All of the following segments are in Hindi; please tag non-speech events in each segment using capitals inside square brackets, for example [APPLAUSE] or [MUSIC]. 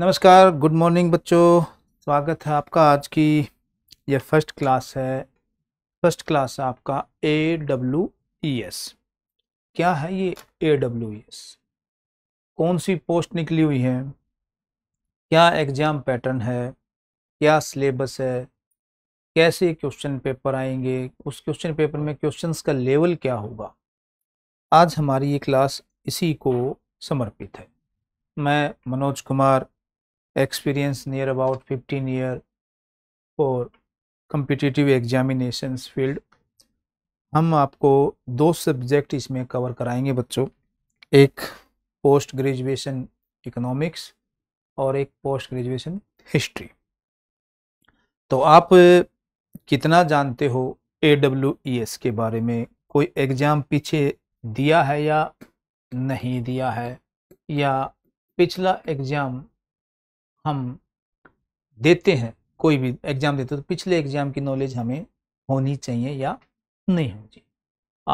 नमस्कार गुड मॉर्निंग बच्चों स्वागत है आपका आज की ये फर्स्ट क्लास है फर्स्ट क्लास है आपका ए डब्ल्यू ई एस क्या है ये A W E e S कौन सी पोस्ट निकली हुई है क्या एग्ज़ाम पैटर्न है क्या सिलेबस है कैसे क्वेश्चन पेपर आएंगे उस क्वेश्चन पेपर में क्वेश्चंस का लेवल क्या होगा आज हमारी ये क्लास इसी को समर्पित है मैं Manoj Kumar experience near about 15 year for competitive examinations field हम आपको दो सब्जेक्ट इसमें कवर कराएंगे बच्चों एक पोस्ट ग्रेजुएशन इकोनॉमिक्स और एक पोस्ट ग्रेजुएशन हिस्ट्री तो आप कितना जानते हो ए डब्ल्यू ई एस के बारे में कोई एग्ज़ाम पीछे दिया है या नहीं दिया है या पिछला एग्ज़ाम हम देते हैं कोई भी एग्ज़ाम देते हैं तो पिछले एग्ज़ाम की नॉलेज हमें होनी चाहिए या नहीं होनी चाहिए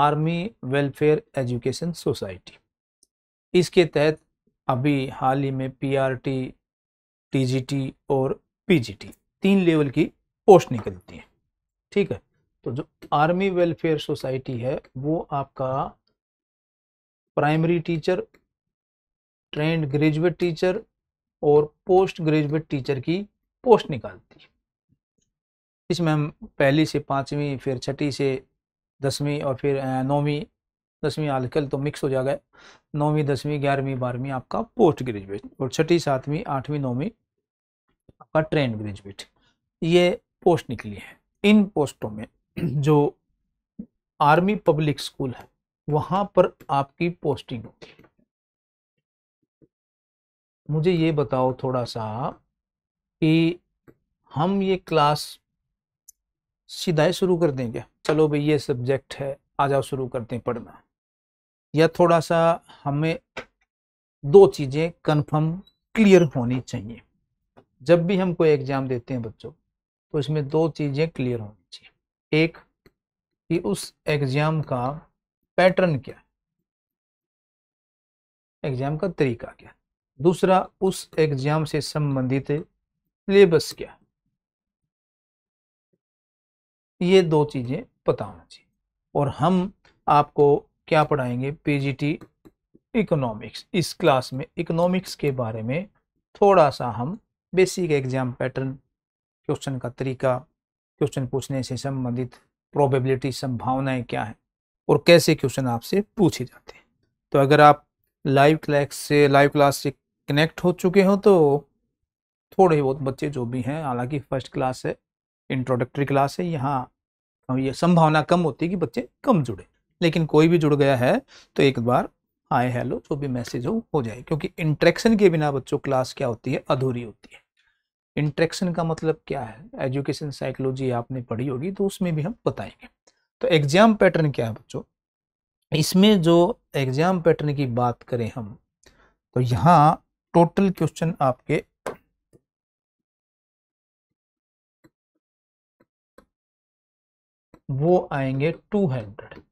आर्मी वेलफेयर एजुकेशन सोसाइटी इसके तहत अभी हाल ही में पीआरटी, टीजीटी और पीजीटी तीन लेवल की पोस्ट निकलती है ठीक है तो जो आर्मी वेलफेयर सोसाइटी है वो आपका primary teacher trained graduate teacher और पोस्ट ग्रेजुएट टीचर की पोस्ट निकालती है इसमें हम पहली से पाँचवीं फिर छठी से दसवीं और फिर नौवीं दसवीं आजकल तो मिक्स हो गया नौवीं दसवीं ग्यारहवीं बारहवीं आपका पोस्ट ग्रेजुएट और छठी सातवीं आठवीं नौवीं आपका ट्रेन ग्रेजुएट ये पोस्ट निकली है इन पोस्टों में जो आर्मी पब्लिक स्कूल है वहाँ पर आपकी पोस्टिंग होती है मुझे ये बताओ थोड़ा सा कि हम ये क्लास सीधा ही शुरू कर देंगे चलो भाई ये सब्जेक्ट है आ जाओ शुरू करते हैं पढ़ना या थोड़ा सा हमें दो चीज़ें कंफर्म क्लियर होनी चाहिए जब भी हम कोई एग्ज़ाम देते हैं बच्चों तो इसमें दो चीज़ें क्लियर होनी चाहिए एक कि उस एग्ज़ाम का पैटर्न क्या है एग्ज़ाम का तरीका क्या है दूसरा उस एग्जाम से संबंधित सिलेबस क्या है ये दो चीज़ें पता होना चाहिए और हम आपको क्या पढ़ाएंगे पीजीटी इकोनॉमिक्स इस क्लास में इकोनॉमिक्स के बारे में थोड़ा सा हम बेसिक एग्जाम पैटर्न क्वेश्चन का तरीका क्वेश्चन पूछने से संबंधित प्रोबेबिलिटी संभावनाएं क्या हैं और कैसे क्वेश्चन आपसे पूछे जाते हैं तो अगर आप लाइव क्लास से लाइव क्लास से कनेक्ट हो चुके हो तो थोड़े बहुत बच्चे जो भी हैं हालांकि फर्स्ट क्लास है इंट्रोडक्टरी क्लास है यहाँ हाँ, ये संभावना कम होती है कि बच्चे कम जुड़े लेकिन कोई भी जुड़ गया है तो एक बार हाय हेलो जो भी मैसेज हो हो जाए क्योंकि इंट्रैक्शन के बिना बच्चों क्लास क्या होती है अधूरी होती है इंट्रैक्शन का मतलब क्या है एजुकेशन साइकोलॉजी आपने पढ़ी होगी तो उसमें भी हम बताएंगे तो एग्जाम पैटर्न क्या है बच्चों इसमें जो एग्जाम पैटर्न की बात करें हम तो यहाँ टोटल क्वेश्चन आपके वो आएंगे टू हंड्रेड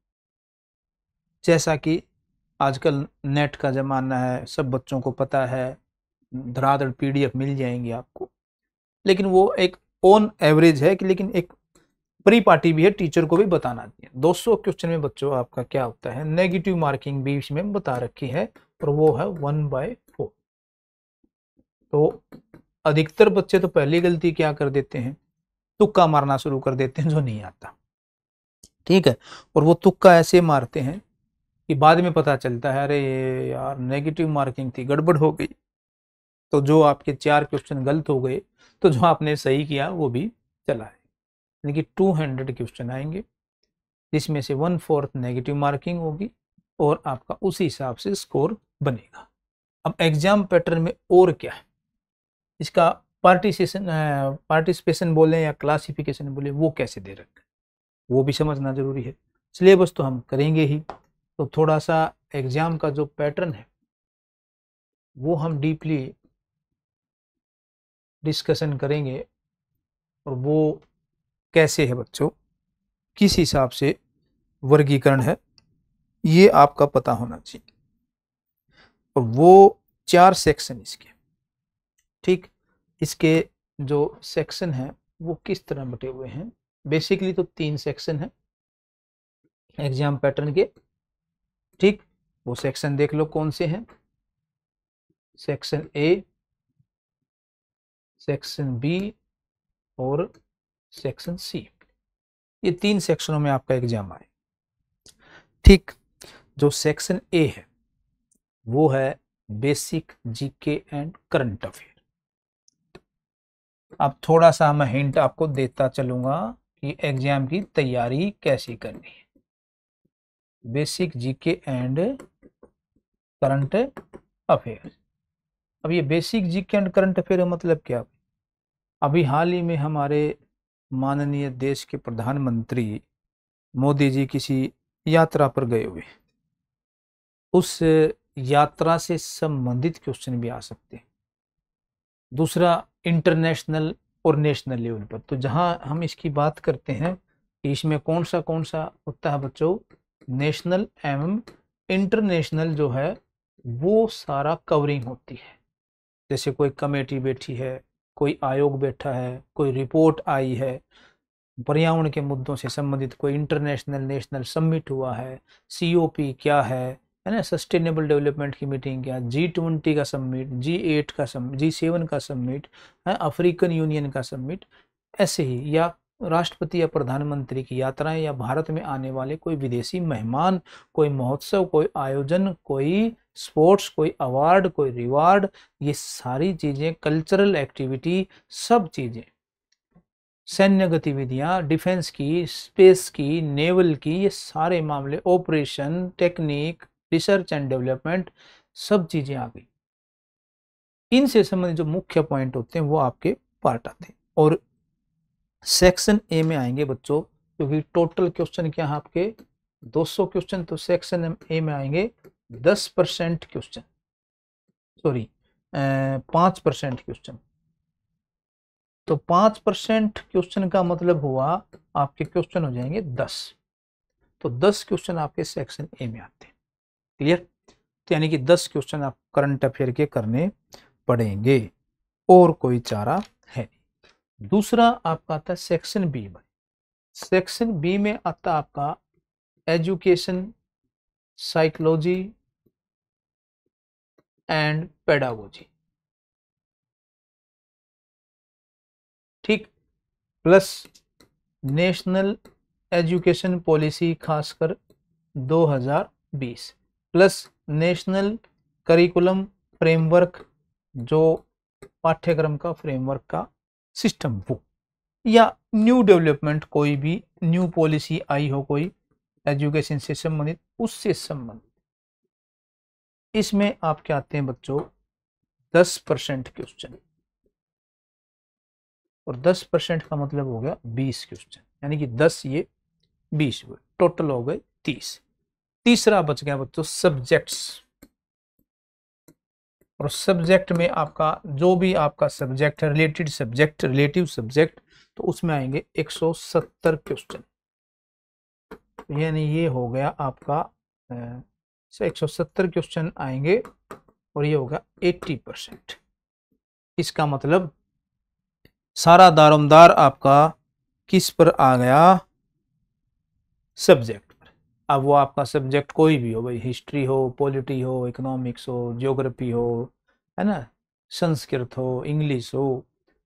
जैसा कि आजकल नेट का ज़माना है सब बच्चों को पता है धड़ाधड़ पीडीएफ मिल जाएंगी आपको लेकिन वो एक ऑन एवरेज है कि लेकिन एक प्री पार्टी भी है टीचर को भी बताना चाहिए 200 क्वेश्चन में बच्चों आपका क्या होता है नेगेटिव मार्किंग भी इसमें बता रखी है और वो है वन बाई तो अधिकतर बच्चे तो पहली गलती क्या कर देते हैं तुक्का मारना शुरू कर देते हैं जो नहीं आता ठीक है और वो तुक्का ऐसे मारते हैं कि बाद में पता चलता है अरे यार नेगेटिव मार्किंग थी गड़बड़ हो गई तो जो आपके चार क्वेश्चन गलत हो गए तो जो आपने सही किया वो भी चला है यानी कि टू हंड्रेड क्वेश्चन आएंगे जिसमें से वन फोर्थ नेगेटिव मार्किंग होगी और आपका उसी हिसाब से स्कोर बनेगा अब एग्जाम पैटर्न में और क्या है इसका पार्टिसिपेशन पार्टिसिपेशन बोलें या क्लासिफिकेशन बोलें वो कैसे दे रखा है वो भी समझना ज़रूरी है सिलेबस तो हम करेंगे ही तो थोड़ा सा एग्ज़ाम का जो पैटर्न है वो हम डीपली डिस्कशन करेंगे और वो कैसे है बच्चों किस हिसाब से वर्गीकरण है ये आपका पता होना चाहिए और वो चार सेक्शन इसके ठीक इसके जो सेक्शन हैं वो किस तरह बटे हुए हैं बेसिकली तो तीन सेक्शन हैं एग्जाम पैटर्न के ठीक वो सेक्शन देख लो कौन से हैं सेक्शन ए सेक्शन बी और सेक्शन सी ये तीन सेक्शनों में आपका एग्जाम आए ठीक जो सेक्शन ए है वो है basic GK and current affair अब थोड़ा सा मैं हिंट आपको देता चलूंगा कि एग्ज़ाम की तैयारी कैसे करनी है basic GK and current affair अब ये basic GK and current affair मतलब क्या अभी हाल ही में हमारे माननीय देश के प्रधानमंत्री मोदी जी किसी यात्रा पर गए हुए उस यात्रा से संबंधित क्वेश्चन भी आ सकते हैं दूसरा इंटरनेशनल और नेशनल लेवल पर तो जहाँ हम इसकी बात करते हैं कि इसमें कौन सा कौन सा होता है बच्चों नेशनल एवं इंटरनेशनल जो है वो सारा कवरिंग होती है जैसे कोई कमेटी बैठी है कोई आयोग बैठा है कोई रिपोर्ट आई है पर्यावरण के मुद्दों से संबंधित कोई इंटरनेशनल नेशनल सम्मिट हुआ है सीओपी क्या है है ना सस्टेनेबल डेवलपमेंट की मीटिंग क्या जी ट्वेंटी का सबमिट जी एट का सबमिट जी सेवन का सबमिट है अफ्रीकन यूनियन का सबमिट ऐसे ही या राष्ट्रपति या प्रधानमंत्री की यात्राएं या भारत में आने वाले कोई विदेशी मेहमान कोई महोत्सव कोई आयोजन कोई स्पोर्ट्स कोई अवार्ड कोई रिवार्ड ये सारी चीज़ें कल्चरल एक्टिविटी सब चीज़ें सैन्य गतिविधियाँ डिफेंस की स्पेस की नेवल की ये सारे मामले operation technique research and development सब चीज़ें आ गई इनसे संबंधित जो मुख्य पॉइंट होते हैं वो आपके पार्ट आते हैं और सेक्शन ए में आएंगे बच्चों क्योंकि टोटल क्वेश्चन क्या है आपके 200 क्वेश्चन तो सेक्शन ए में आएंगे 10 परसेंट क्वेश्चन सॉरी पाँच परसेंट क्वेश्चन तो पाँच परसेंट क्वेश्चन का मतलब हुआ आपके क्वेश्चन हो जाएंगे दस तो दस क्वेश्चन आपके सेक्शन ए में आते हैं क्लियर तो यानी कि दस क्वेश्चन आप करंट अफेयर के करने पड़ेंगे और कोई चारा है दूसरा आपका आता है सेक्शन बी में सेक्शन बी में आता आपका एजुकेशन साइकोलॉजी एंड पेडागोजी ठीक प्लस नेशनल एजुकेशन पॉलिसी खासकर 2020 प्लस नेशनल करिकुलम फ्रेमवर्क जो पाठ्यक्रम का फ्रेमवर्क का सिस्टम वो या न्यू डेवलपमेंट कोई भी न्यू पॉलिसी आई हो कोई एजुकेशन से संबंधित उससे संबंधित इसमें आपके आते हैं बच्चों दस परसेंट क्वेश्चन और दस परसेंट का मतलब हो गया बीस क्वेश्चन यानी कि दस ये बीस हुए टोटल हो गए तीस तीसरा बच गया बच्चों सब्जेक्ट्स और सब्जेक्ट में आपका जो भी आपका सब्जेक्ट है रिलेटेड सब्जेक्ट रिलेटिव सब्जेक्ट तो उसमें आएंगे 170 क्वेश्चन यानी ये हो गया आपका अच्छा, एक सौ सत्तर क्वेश्चन आएंगे और ये होगा एट्टी परसेंट इसका मतलब सारा दारोमदार आपका किस पर आ गया सब्जेक्ट अब वो आपका सब्जेक्ट कोई भी हो भाई हिस्ट्री हो पॉलिटी हो इकोनॉमिक्स हो ज्योग्राफी हो है ना संस्कृत हो इंग्लिश हो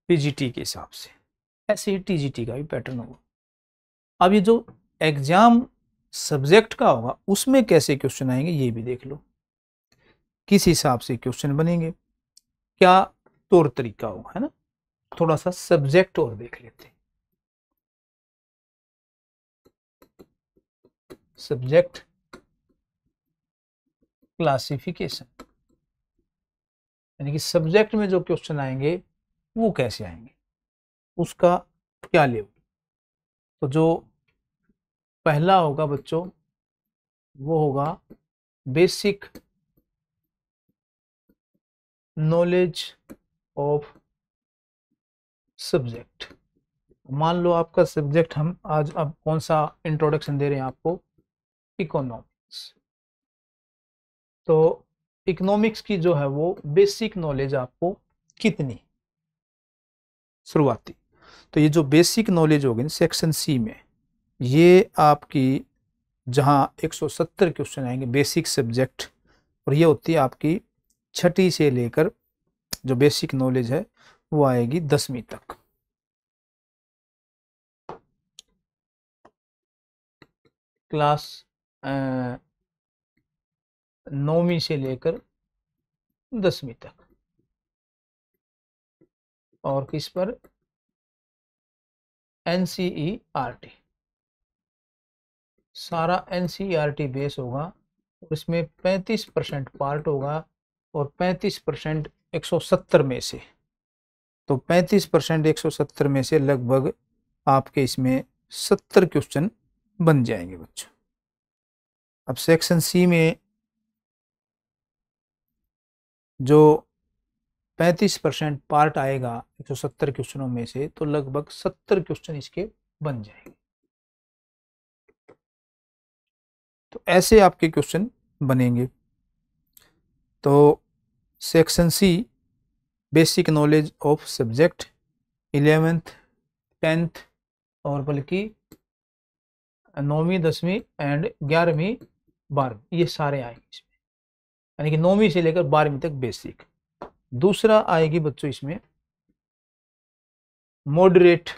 पीजीटी के हिसाब से ऐसे ही टीजीटी का भी पैटर्न होगा अब ये जो एग्ज़ाम सब्जेक्ट का होगा उसमें कैसे क्वेश्चन आएंगे ये भी देख लो किस हिसाब से क्वेश्चन बनेंगे क्या तौर तरीका होगा है ना थोड़ा सा सब्जेक्ट और देख लेते हैं सब्जेक्ट क्लासिफिकेशन यानी कि सब्जेक्ट में जो क्वेश्चन आएंगे वो कैसे आएंगे उसका क्या लेवल तो जो पहला होगा बच्चों वो होगा बेसिक नॉलेज ऑफ सब्जेक्ट मान लो आपका सब्जेक्ट हम आज अब कौन सा इंट्रोडक्शन दे रहे हैं आपको इकोनॉमिक्स तो इकोनॉमिक्स की जो है वो बेसिक नॉलेज आपको कितनी शुरुआती तो ये जो बेसिक नॉलेज होगी सेक्शन सी में ये आपकी जहाँ 170 क्वेश्चन आएंगे बेसिक सब्जेक्ट और ये होती है आपकी छठी से लेकर जो बेसिक नॉलेज है वो आएगी दसवीं तक क्लास नौवीं से लेकर दसवीं तक और किस पर N C E R T सारा N C R T base होगा और इसमें पैंतीस परसेंट पार्ट होगा और पैंतीस परसेंट एक सौ सत्तर में से तो पैंतीस परसेंट एक सौ सत्तर में से लगभग आपके इसमें सत्तर क्वेश्चन बन जाएंगे बच्चों अब सेक्शन सी में जो 35 परसेंट पार्ट आएगा 170 क्वेश्चनों में से तो लगभग 70 क्वेश्चन इसके बन जाएंगे तो ऐसे आपके क्वेश्चन बनेंगे तो section C basic knowledge of subject eleventh tenth और बल्कि नौवीं दसवीं एंड ग्यारहवीं बारहवीं ये सारे आएंगे इसमें यानी कि नौवीं से लेकर बारहवीं तक बेसिक दूसरा आएगी बच्चों इसमें मॉडरेट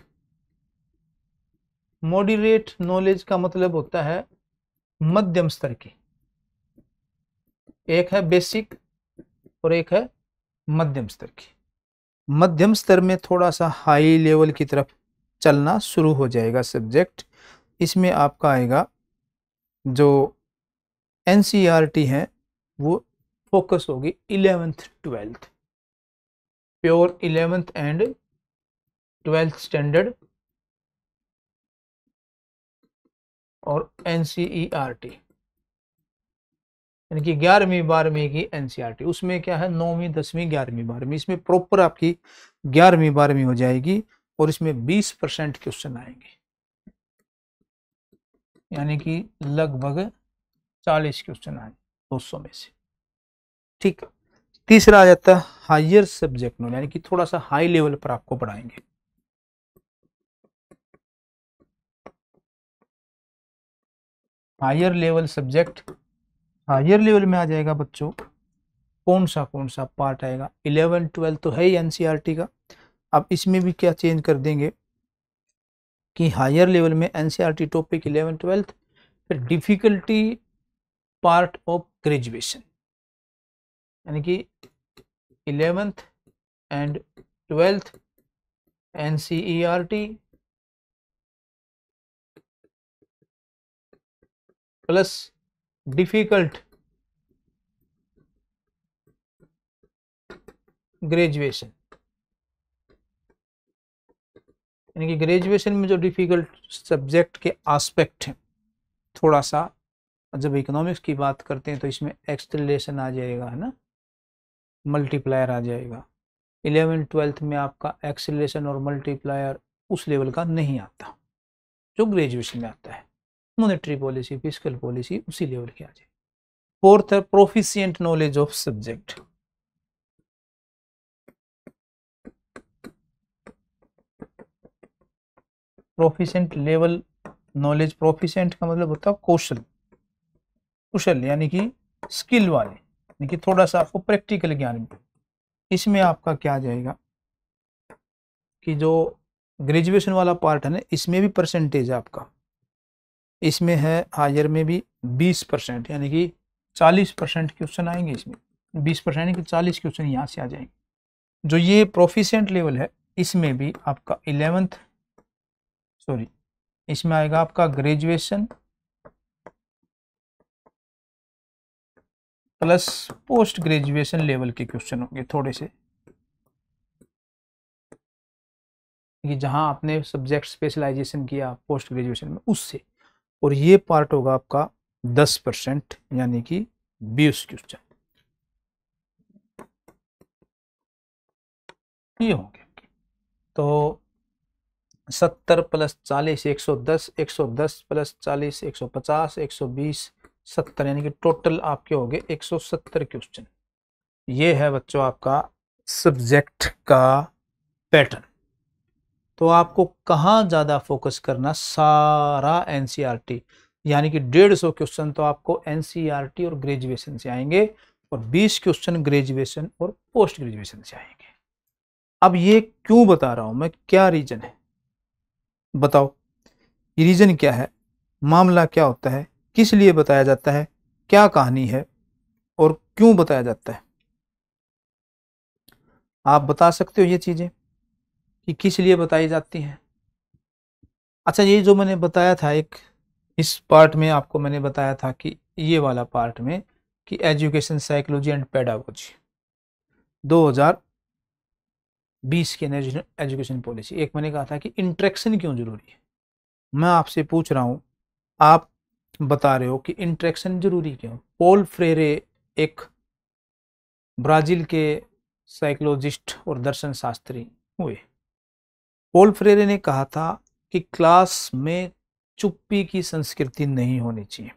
मॉडरेट नॉलेज का मतलब होता है मध्यम स्तर की एक है बेसिक और एक है मध्यम स्तर की मध्यम स्तर में थोड़ा सा हाई लेवल की तरफ चलना शुरू हो जाएगा सब्जेक्ट इसमें आपका आएगा जो एन हैं वो फोकस होगी eleventh twelfth pure eleventh and twelfth standard और एन यानी कि ग्यारहवीं बारहवीं की एन उसमें क्या है नौवीं दसवीं ग्यारहवीं बारहवीं इसमें प्रॉपर आपकी ग्यारहवीं बारहवीं हो जाएगी और इसमें बीस परसेंट क्वेश्चन आएंगे यानी कि लगभग चालीस क्वेश्चन आए दो सौ में से ठीक तीसरा आ जाता है हायर सब्जेक्ट नॉलेज यानी कि थोड़ा सा हाई लेवल पर आपको पढ़ाएंगे higher level subject higher level में आ जाएगा बच्चों कौन सा कौन सा पार्ट आएगा इलेवन ट्वेल्थ तो है ही एनसीईआरटी e का अब इसमें भी क्या चेंज कर देंगे कि हायर लेवल में एनसीईआरटी टॉपिक इलेवन ट्वेल्थ फिर डिफ़िकल्टी पार्ट ऑफ ग्रेजुएशन यानी कि eleventh and twelfth N C E R T plus difficult graduation यानी कि ग्रेजुएशन में जो डिफिकल्ट सब्जेक्ट के आस्पेक्ट हैं थोड़ा सा जब इकोनॉमिक्स की बात करते हैं तो इसमें एक्स आ जाएगा है ना मल्टीप्लायर आ जाएगा इलेवेंथ ट्वेल्थ में आपका एक्सेलेशन और मल्टीप्लायर उस लेवल का नहीं आता जो ग्रेजुएशन में आता है मॉनेटरी पॉलिसी फिजिकल पॉलिसी उसी लेवल की आ जाएगी फोर्थ है proficient knowledge of subject proficient level knowledge proficient का मतलब होता है कौशल कुशल यानी कि स्किल वाले यानी कि थोड़ा सा आपको प्रैक्टिकल ज्ञान भी इसमें आपका क्या आ जाएगा कि जो ग्रेजुएशन वाला पार्ट है ना इसमें भी परसेंटेज है आपका इसमें है हायर में भी बीस परसेंट यानी कि चालीस परसेंट क्वेश्चन आएंगे इसमें बीस परसेंट यानी कि चालीस क्वेश्चन यहाँ से आ जाएंगे जो ये प्रोफिशेंट लेवल है इसमें भी आपका इलेवेंथ सॉरी इसमें आएगा आपका graduation plus post graduation level के क्वेश्चन होंगे थोड़े से कि जहां आपने सब्जेक्ट स्पेशलाइजेशन किया पोस्ट ग्रेजुएशन में उससे और ये पार्ट होगा आपका दस परसेंट यानी कि बीस क्वेश्चन ये होंगे तो सत्तर प्लस चालीस एक सौ दस एक सौ दस प्लस चालीस एक सौ पचास एक सौ बीस सत्तर यानी कि टोटल आपके हो गए एक सौ सत्तर क्वेश्चन ये है बच्चों आपका सब्जेक्ट का पैटर्न तो आपको कहाँ ज़्यादा फोकस करना सारा एन e यानी कि डेढ़ सौ क्वेश्चन तो आपको एन e और ग्रेजुएशन से आएंगे और बीस क्वेश्चन ग्रेजुएशन और पोस्ट ग्रेजुएशन से आएंगे अब ये क्यों बता रहा हूँ मैं क्या रीज़न है बताओ ये रीज़न क्या है मामला क्या होता है किस लिए बताया जाता है क्या कहानी है और क्यों बताया जाता है आप बता सकते हो ये चीज़ें कि किस लिए बताई जाती हैं अच्छा ये जो मैंने बताया था एक इस पार्ट में आपको मैंने बताया था कि ये वाला पार्ट में कि एजुकेशन साइकोलॉजी एंड पेडागोजी 2020 की एजुकेशन पॉलिसी एक मैंने कहा था कि इंट्रैक्शन क्यों ज़रूरी है मैं आपसे पूछ रहा हूँ आप बता रहे हो कि इंट्रैक्शन जरूरी क्यों पोल फ्रेरे एक ब्राज़ील के साइकोलॉजिस्ट और दर्शन शास्त्री हुए पोल फ्रेरे ने कहा था कि क्लास में चुप्पी की संस्कृति नहीं होनी चाहिए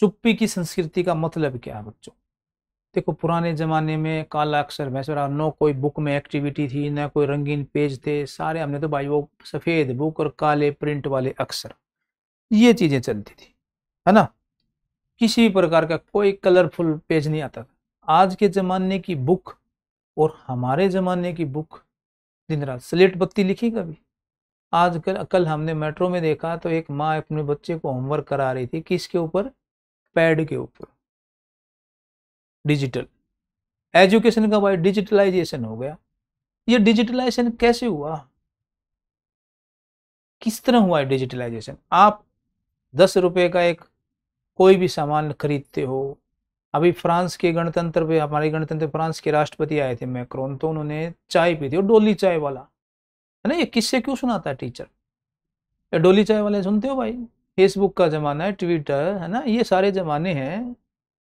चुप्पी की संस्कृति का मतलब क्या है बच्चों देखो पुराने ज़माने में काला अक्षर भैंसरा नो कोई बुक में एक्टिविटी थी ना कोई रंगीन पेज थे सारे हमने तो भाई वो सफ़ेद बुक और काले प्रिंट वाले अक्षर ये चीजें चलती थी है ना किसी प्रकार का कोई कलरफुल पेज नहीं आता था आज के ज़माने की बुक और हमारे ज़माने की बुक दिन रात स्लेट बत्ती लिखी कभी आज कल कल हमने मेट्रो में देखा तो एक माँ अपने बच्चे को होमवर्क करा रही थी किसके ऊपर पैड के ऊपर डिजिटल एजुकेशन का भाई डिजिटलाइजेशन हो गया ये डिजिटलाइजेशन कैसे हुआ किस तरह हुआ है डिजिटलाइजेशन आप दस रुपये का एक कोई भी सामान खरीदते हो अभी फ्रांस के गणतंत्र पे हमारे गणतंत्र फ्रांस के राष्ट्रपति आए थे मैक्रोन तो उन्होंने चाय पी थी और डोली चाय वाला है ना ये किससे क्यों सुनाता है टीचर ये डोली चाय वाले सुनते हो भाई फेसबुक का ज़माना है ट्विटर है ना ये सारे ज़माने हैं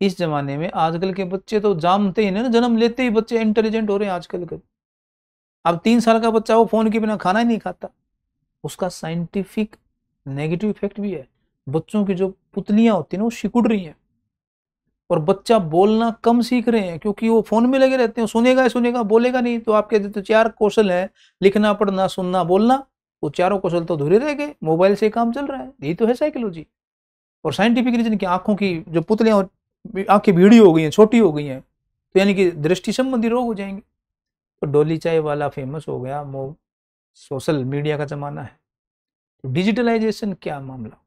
इस ज़माने में आजकल के बच्चे तो जानते ही ना जन्म लेते ही बच्चे इंटेलिजेंट हो रहे हैं आजकल के अब तीन साल का बच्चा वो फ़ोन के बिना खाना ही नहीं खाता उसका साइंटिफिक नेगेटिव इफेक्ट भी है बच्चों की जो पुतलियाँ होती है ना वो सिकुड़ रही हैं और बच्चा बोलना कम सीख रहे हैं क्योंकि वो फ़ोन में लगे रहते हैं सुनेगा सुनेगा बोलेगा नहीं तो आपके तो चार कौशल है लिखना पढ़ना सुनना बोलना वो तो चारों कौशल तो धुरे रह गए मोबाइल से काम चल रहा है यही तो है साइकोलॉजी और साइंटिफिक रीजन की आंखों की जो पुतलियाँ आंखें भीड़ी हो गई हैं छोटी हो गई हैं तो यानी कि दृष्टि संबंधी रोग हो जाएंगे तो डोली चाय वाला फेमस हो गया सोशल मीडिया का ज़माना है तो डिजिटलाइजेशन क्या मामला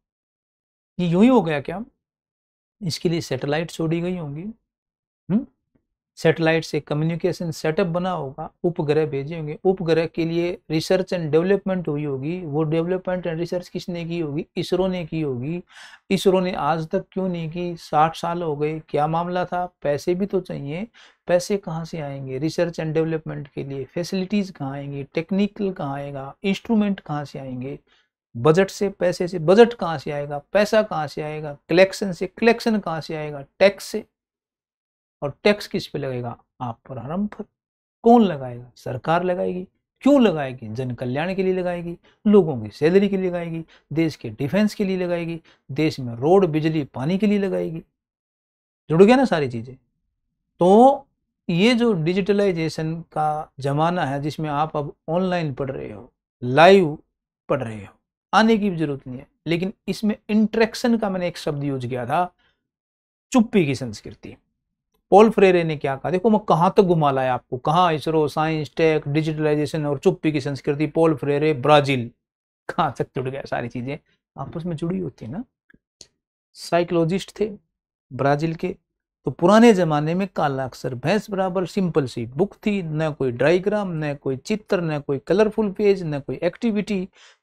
ये यूं ही हो गया क्या इसके लिए सैटेलाइट छोड़ी गई होंगी सैटेलाइट से कम्युनिकेशन सेटअप बना होगा उपग्रह भेजे होंगे उपग्रह के लिए रिसर्च एंड डेवलपमेंट हुई होगी वो डेवलपमेंट एंड रिसर्च किसने की होगी इसरो ने की होगी इसरो ने आज तक क्यों नहीं की साठ साल हो गए क्या मामला था पैसे भी तो चाहिए पैसे कहाँ से आएंगे रिसर्च एंड डेवलपमेंट के लिए फैसिलिटीज़ कहाँ आएंगी टेक्निकल कहाँ आएगा इंस्ट्रूमेंट कहाँ से आएंगे बजट से पैसे से बजट कहाँ से आएगा पैसा कहाँ से आएगा कलेक्शन से कलेक्शन कहाँ से आएगा टैक्स से और टैक्स किस पे लगेगा आप पर हरम पर कौन लगाएगा सरकार लगाएगी क्यों लगाएगी जन कल्याण के लिए लगाएगी लोगों की सैलरी के लिए लगाएगी देश के डिफेंस के लिए लगाएगी देश में रोड बिजली पानी के लिए लगाएगी जुड़ गया ना सारी चीज़ें तो ये जो डिजिटलाइजेशन का ज़माना है जिसमें आप अब ऑनलाइन पढ़ रहे हो लाइव पढ़ रहे हो आने की भी जरूरत नहीं है लेकिन इसमें इंट्रैक्शन का मैंने एक शब्द यूज किया था चुप्पी की संस्कृति पॉल फ्रेरे ने क्या कहा देखो मैं कहाँ तक तो घुमा लाया आपको कहा इसरो साइंस टेक डिजिटलाइजेशन और चुप्पी की संस्कृति पॉल फ्रेरे ब्राजील कहां तक जुड़ गया सारी चीजें आपस में जुड़ी होती है ना साइकोलॉजिस्ट थे ब्राजील के तो पुराने ज़माने में काला अक्षर भैंस बराबर सिंपल सी बुक थी न कोई डायग्राम न कोई चित्र न कोई कलरफुल पेज न कोई एक्टिविटी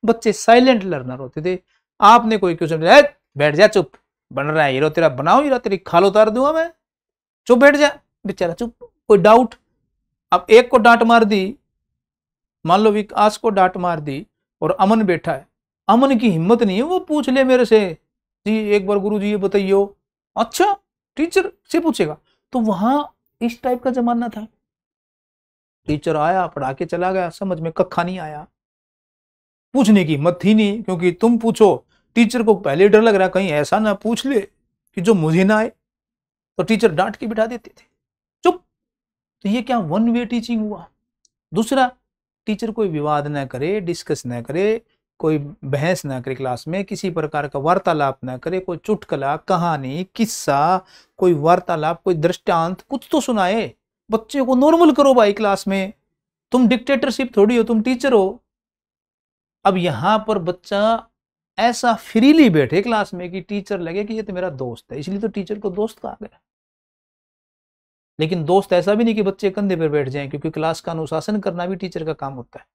बच्चे साइलेंट लर्नर होते थे आपने कोई क्वेश्चन बैठ जा चुप बन रहा है हीरो तेरा बनाओ हीरा तेरी खाल उतार दूंगा मैं चुप बैठ जा बेचारा चुप कोई डाउट अब एक को डांट मार दी मान लो विकास को डांट मार दी और अमन बैठा है अमन की हिम्मत नहीं है वो पूछ ले मेरे से जी एक बार गुरु जी ये बताइयो अच्छा टीचर से पूछेगा तो वहां इस टाइप का जमाना था टीचर आया पढ़ा के चला गया समझ में कखा नहीं आया पूछने की मत थी नहीं क्योंकि तुम पूछो टीचर को पहले डर लग रहा कहीं ऐसा ना पूछ ले कि जो मुझे ना आए तो टीचर डांट के बिठा देते थे चुप तो ये क्या वन वे टीचिंग हुआ दूसरा टीचर कोई विवाद ना करे डिस्कस ना करे कोई बहस ना करे क्लास में किसी प्रकार का वार्तालाप ना करे कोई चुटकला कहानी किस्सा कोई वार्तालाप कोई दृष्टांत कुछ तो सुनाए बच्चे को नॉर्मल करो भाई क्लास में तुम डिक्टेटरशिप थोड़ी हो तुम टीचर हो अब यहां पर बच्चा ऐसा फ्रीली बैठे क्लास में कि टीचर लगे कि ये तो मेरा दोस्त है इसलिए तो टीचर को दोस्त कहा गया लेकिन दोस्त ऐसा भी नहीं कि बच्चे कंधे पर बैठ जाएं क्योंकि क्लास का अनुशासन करना भी टीचर का काम होता है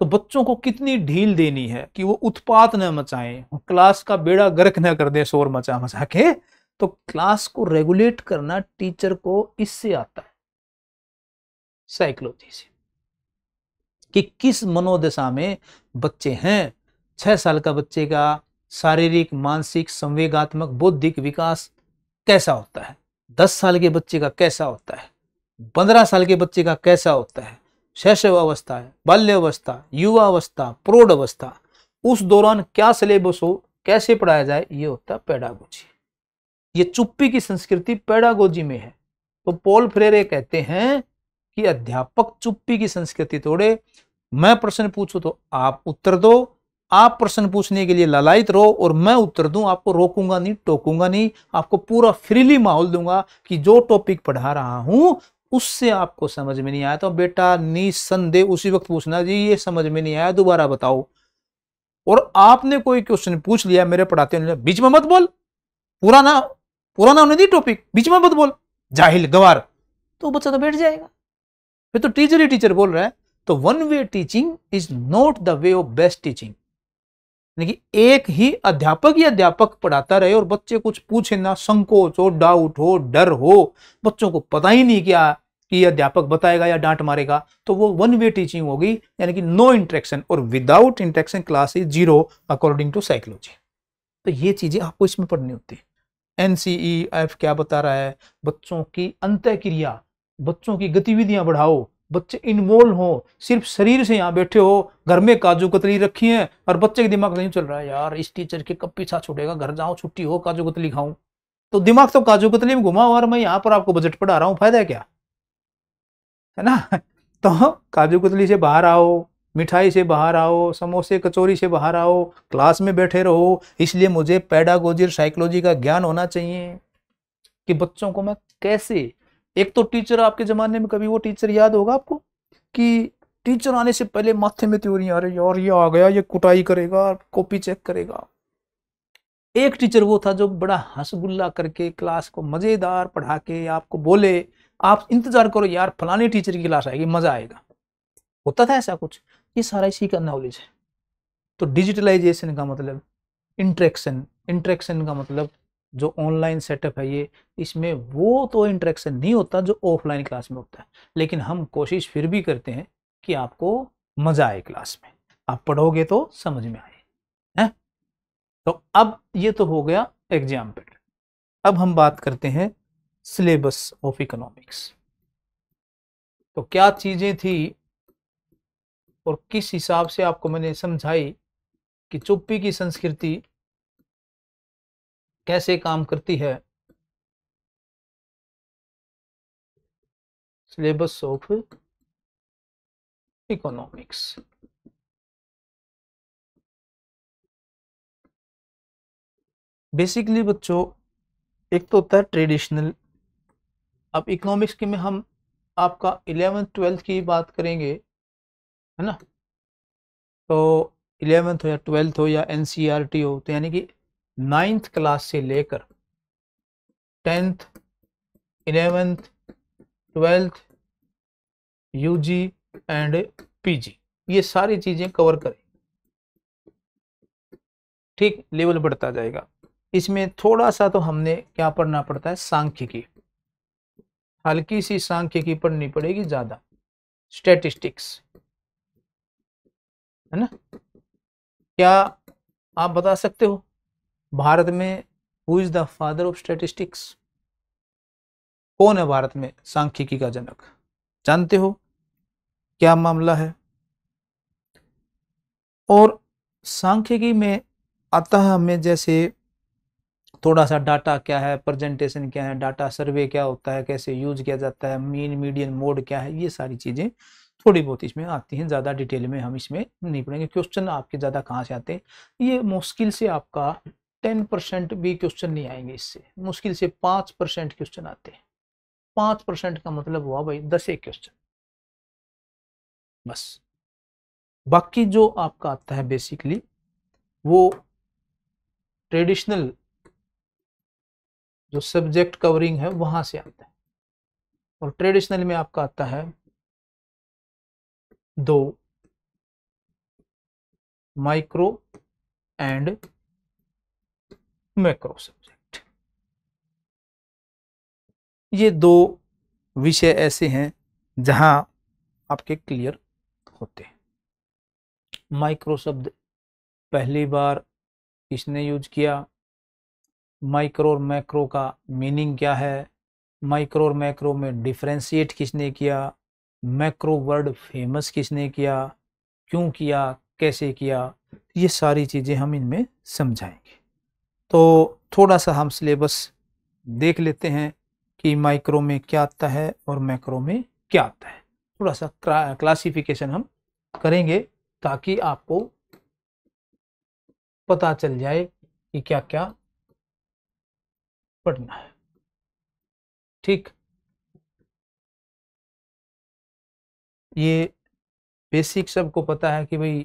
तो बच्चों को कितनी ढील देनी है कि वो उत्पात न मचाएं क्लास का बेड़ा गर्क न कर दें शोर मचा मचा के तो क्लास को रेगुलेट करना टीचर को इससे आता है साइकोलॉजी से कि किस मनोदशा में बच्चे हैं छह साल का बच्चे का शारीरिक मानसिक संवेगात्मक बौद्धिक विकास कैसा होता है दस साल के बच्चे का कैसा होता है पंद्रह साल के बच्चे का कैसा होता है शैशव अवस्था है बाल्य अवस्था युवा अवस्था प्रौढ़ अवस्था उस दौरान क्या सिलेबस हो कैसे पढ़ाया जाए ये होता है पैडागोजी ये चुप्पी की संस्कृति पैडागोजी में है तो पॉल फ्रेरे कहते हैं कि अध्यापक चुप्पी की संस्कृति तोड़े मैं प्रश्न पूछूं तो आप उत्तर दो आप प्रश्न पूछने के लिए ललायत रहो और मैं उत्तर दूं आपको रोकूंगा नहीं टोकूंगा नहीं आपको पूरा फ्रीली माहौल दूंगा कि जो टॉपिक पढ़ा रहा हूं उससे आपको समझ में नहीं आया तो बेटा निसंदेह उसी वक्त पूछना जी ये समझ में नहीं आया दोबारा बताओ और आपने कोई क्वेश्चन पूछ लिया मेरे पढ़ाते हैं बीच में मत बोल पुराना पुराना उन्हें होने दी टॉपिक बीच में मत बोल जाहिल गवार तो बच्चा तो बैठ जाएगा फिर तो टीचर ही टीचर बोल रहा है तो one way teaching is not the way of best teaching यानी कि एक ही अध्यापक या अध्यापक पढ़ाता रहे और बच्चे कुछ पूछे ना संकोच हो डाउट हो डर हो बच्चों को पता ही नहीं क्या कि अध्यापक बताएगा या डांट मारेगा तो वो वन वे टीचिंग होगी यानी कि नो इंट्रैक्शन और without interaction class is zero according to psychology तो ये चीज़ें आपको इसमें पढ़नी होती है एन सी ई एफ क्या बता रहा है बच्चों की अंत क्रिया बच्चों की गतिविधियां बढ़ाओ बच्चे इन्वॉल्व हो सिर्फ शरीर से यहाँ बैठे हो घर में काजू कतली रखी है और बच्चे के दिमाग नहीं चल रहा है यार इस टीचर के कब पीछा छूटेगा घर जाऊं छुट्टी हो काजू कतली खाऊं तो दिमाग तो काजू कतली में घुमा और मैं यहाँ पर आपको बजट पढ़ा रहा हूँ फायदा है क्या है ना [LAUGHS] तो काजू कतली से बाहर आओ मिठाई से बाहर आओ समोसे कचौरी से बाहर आओ क्लास में बैठे रहो इसलिए मुझे पैडागोजी और साइकोलॉजी का ज्ञान होना चाहिए कि बच्चों को मैं कैसे एक तो टीचर आपके ज़माने में कभी वो टीचर याद होगा आपको कि टीचर आने से पहले माथे में त्योरी आ रही और ये आ गया ये कुटाई करेगा कॉपी चेक करेगा एक टीचर वो था जो बड़ा हंसगुल्ला करके क्लास को मज़ेदार पढ़ा के आपको बोले आप इंतज़ार करो यार फलाने टीचर की क्लास आएगी मज़ा आएगा होता था ऐसा कुछ ये सारा इसी का नॉलेज है तो डिजिटलाइजेशन का मतलब इंट्रैक्शन इंट्रैक्शन का मतलब जो ऑनलाइन सेटअप है ये इसमें वो तो इंटरेक्शन नहीं होता जो ऑफलाइन क्लास में होता है लेकिन हम कोशिश फिर भी करते हैं कि आपको मज़ा आए क्लास में आप पढ़ोगे तो समझ में आए हैं तो अब ये तो हो गया एग्जाम अब हम बात करते हैं सिलेबस ऑफ इकोनॉमिक्स तो क्या चीज़ें थी और किस हिसाब से आपको मैंने समझाई कि चुप्पी की संस्कृति कैसे काम करती है सिलेबस ऑफ इकोनॉमिक्स बेसिकली बच्चों एक तो होता है ट्रेडिशनल अब इकोनॉमिक्स की में हम आपका इलेवेंथ ट्वेल्थ की बात करेंगे है ना तो इलेवेंथ हो या ट्वेल्थ हो या एनसीईआरटी e हो तो यानी कि नाइन्थ क्लास से लेकर tenth eleventh twelfth UG and PG ये सारी चीज़ें कवर करें ठीक लेवल बढ़ता जाएगा इसमें थोड़ा सा तो हमने क्या पढ़ना पड़ता है सांख्यिकी हल्की सी सांख्यिकी पढ़नी पड़ेगी ज़्यादा स्टेटिस्टिक्स है ना क्या आप बता सकते हो भारत में who is the father of statistics कौन है भारत में सांख्यिकी का जनक जानते हो क्या मामला है और सांख्यिकी में अतः हमें जैसे थोड़ा सा डाटा क्या है प्रेजेंटेशन क्या है डाटा सर्वे क्या होता है कैसे यूज किया जाता है मीन मीडियन मोड क्या है ये सारी चीज़ें थोड़ी बहुत इसमें आती हैं ज़्यादा डिटेल में हम इसमें नहीं पढ़ेंगे क्वेश्चन आपके ज़्यादा कहाँ से आते हैं ये मुश्किल से आपका टेन परसेंट भी क्वेश्चन नहीं आएंगे इससे मुश्किल से पाँच परसेंट क्वेश्चन आते हैं पाँच परसेंट का मतलब हुआ भाई दस एक क्वेश्चन बस बाकी जो आपका आता है बेसिकली वो ट्रेडिशनल जो सब्जेक्ट कवरिंग है वहाँ से आता है और ट्रेडिशनल में आपका आता है दो माइक्रो एंड मैक्रो सब्जेक्ट ये दो विषय ऐसे हैं जहां आपके क्लियर होते हैं माइक्रो शब्द पहली बार किसने यूज किया माइक्रो और मैक्रो का मीनिंग क्या है माइक्रो और मैक्रो में डिफ्रेंशिएट किसने किया मैक्रो वर्ड फेमस किसने किया क्यों किया कैसे किया ये सारी चीज़ें हम इनमें समझाएंगे तो थोड़ा सा हम सिलेबस देख लेते हैं कि माइक्रो में क्या आता है और मैक्रो में क्या आता है थोड़ा सा क्लासिफिकेशन हम करेंगे ताकि आपको पता चल जाए कि क्या क्या पढ़ना है ठीक ये बेसिक सबको पता है कि भाई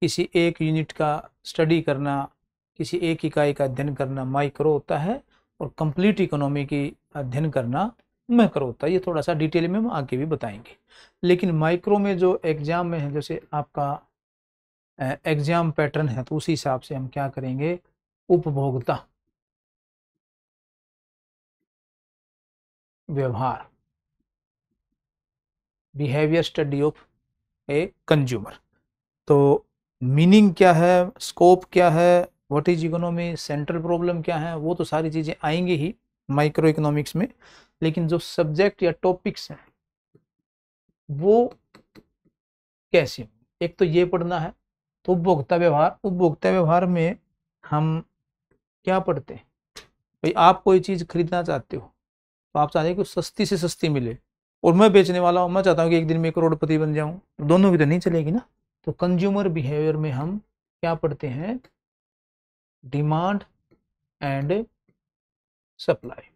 किसी एक यूनिट का स्टडी करना किसी एक इकाई का अध्ययन करना माइक्रो होता है और कंप्लीट इकोनॉमी की अध्ययन करना मैक्रो होता है ये थोड़ा सा डिटेल में हम आगे भी बताएंगे लेकिन माइक्रो में जो एग्ज़ाम में है जैसे आपका एग्ज़ाम पैटर्न है तो उसी हिसाब से हम क्या करेंगे उपभोक्ता व्यवहार behaviour study of a consumer तो मीनिंग क्या है स्कोप क्या है what is economy central problem क्या है वो तो सारी चीज़ें आएंगी ही माइक्रो इकोनॉमिक्स में लेकिन जो सब्जेक्ट या टॉपिक्स हैं वो कैसे एक तो ये पढ़ना है तो उपभोक्ता व्यवहार उपभोक्ता व्यवहार में हम क्या पढ़ते हैं भाई आप कोई चीज़ खरीदना चाहते हो तो आप चाहते हो कि सस्ती से सस्ती मिले और मैं बेचने वाला हूँ मैं चाहता हूँ कि एक दिन में करोड़पति बन जाऊँ तो दोनों की तो नहीं चलेगी ना तो कंज्यूमर बिहेवियर में हम क्या पढ़ते हैं डिमांड एंड सप्लाई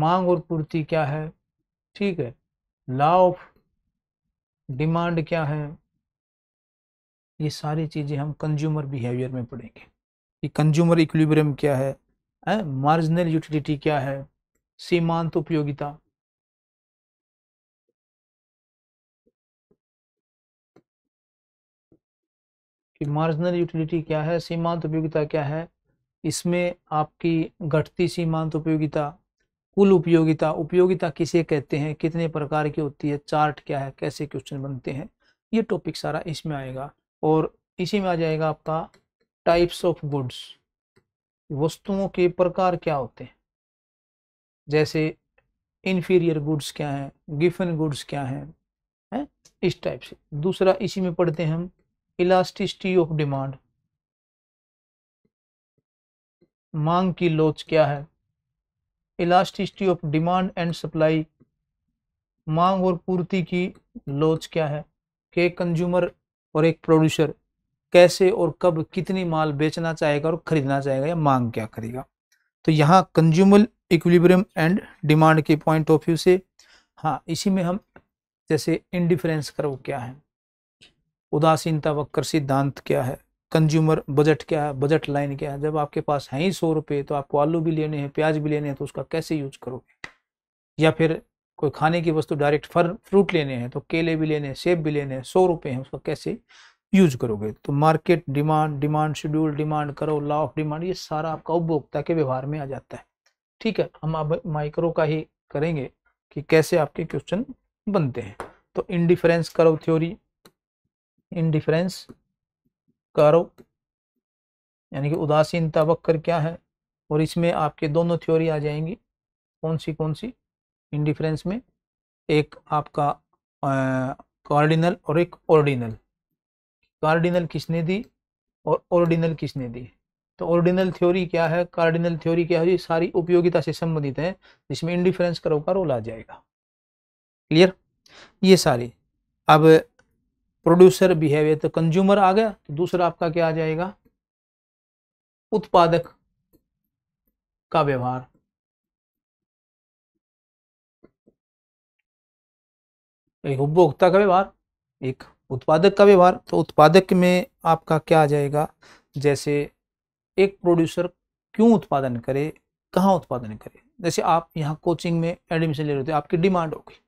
मांग और पूर्ति क्या है ठीक है लॉ ऑफ डिमांड क्या है ये सारी चीज़ें हम कंज्यूमर बिहेवियर में पढ़ेंगे कि कंज्यूमर इक्विलिब्रियम क्या है मार्जिनल यूटिलिटी क्या है सीमांत उपयोगिता कि मार्जिनल यूटिलिटी क्या है सीमांत उपयोगिता क्या है इसमें आपकी घटती सीमांत उपयोगिता कुल उपयोगिता उपयोगिता किसे कहते हैं कितने प्रकार की होती है चार्ट क्या है कैसे क्वेश्चन बनते हैं ये टॉपिक सारा इसमें आएगा और इसी में आ जाएगा आपका टाइप्स ऑफ गुड्स वस्तुओं के प्रकार क्या होते हैं जैसे इन्फीरियर गुड्स क्या हैं गिफन गुड्स क्या हैं है? इस टाइप से दूसरा इसी में पढ़ते हैं हम इलास्टिसिटी ऑफ डिमांड मांग की लोच क्या है elasticity of demand and supply मांग और पूर्ति की लोच क्या है कि एक कंज्यूमर और एक प्रोड्यूसर कैसे और कब कितनी माल बेचना चाहेगा और खरीदना चाहेगा या मांग क्या करेगा तो यहाँ कंज्यूमर इक्विलिब्रियम एंड डिमांड के पॉइंट ऑफ व्यू से हाँ इसी में हम जैसे इंडिफरेंस करो क्या है उदासीनता वक्र सिद्धांत क्या है कंज्यूमर बजट क्या है बजट लाइन क्या है जब आपके पास है ही सौ रुपये तो आपको आलू भी लेने हैं प्याज भी लेने हैं तो उसका कैसे यूज करोगे या फिर कोई खाने की वस्तु डायरेक्ट फर फ्रूट लेने हैं तो केले भी लेने हैं सेब भी लेने हैं सौ रुपये हैं उसका कैसे यूज करोगे तो market demand demand schedule demand करो लॉ ऑफ डिमांड ये सारा आपका उपभोक्ता के व्यवहार में आ जाता है ठीक है हम अब माइक्रो का ही करेंगे कि कैसे आपके क्वेश्चन बनते हैं तो इनडिफरेंस करो थ्योरी इनडिफरेंस कारो यानी कि उदासीन तवक्कर क्या है और इसमें आपके दोनों थ्योरी आ जाएंगी कौन सी कौन सी इनडिफरेंस में एक आपका कार्डिनल और एक ऑर्डिनल कार्डिनल किसने दी और ऑर्डिनल किसने दी तो ऑर्डिनल थ्योरी क्या है कार्डिनल थ्योरी क्या है सारी उपयोगिता से संबंधित है जिसमें इंडिफरेंस करो का रोल आ जाएगा क्लियर ये सारी अब प्रोड्यूसर बिहेवियर तो कंज्यूमर आ गया तो दूसरा आपका क्या आ जाएगा उत्पादक का व्यवहार एक उपभोक्ता का व्यवहार एक उत्पादक का व्यवहार तो उत्पादक में आपका क्या आ जाएगा जैसे एक प्रोड्यूसर क्यों उत्पादन करे कहाँ उत्पादन करे जैसे आप यहाँ कोचिंग में एडमिशन ले रहे होते आपकी डिमांड होगी